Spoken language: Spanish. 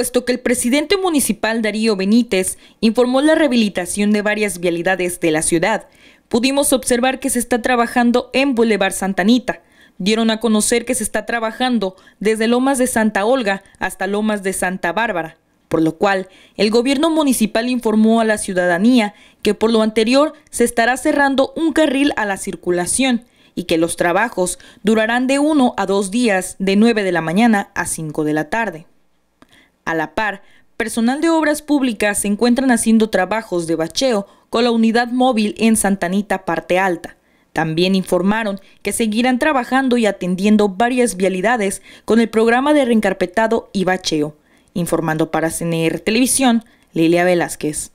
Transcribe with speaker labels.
Speaker 1: puesto que el presidente municipal Darío Benítez informó la rehabilitación de varias vialidades de la ciudad, pudimos observar que se está trabajando en Boulevard Santanita. Dieron a conocer que se está trabajando desde Lomas de Santa Olga hasta Lomas de Santa Bárbara, por lo cual el gobierno municipal informó a la ciudadanía que por lo anterior se estará cerrando un carril a la circulación y que los trabajos durarán de uno a dos días de 9 de la mañana a 5 de la tarde. A la par, personal de obras públicas se encuentran haciendo trabajos de bacheo con la unidad móvil en Santanita Parte Alta. También informaron que seguirán trabajando y atendiendo varias vialidades con el programa de reencarpetado y bacheo. Informando para CNR Televisión, Lilia Velázquez.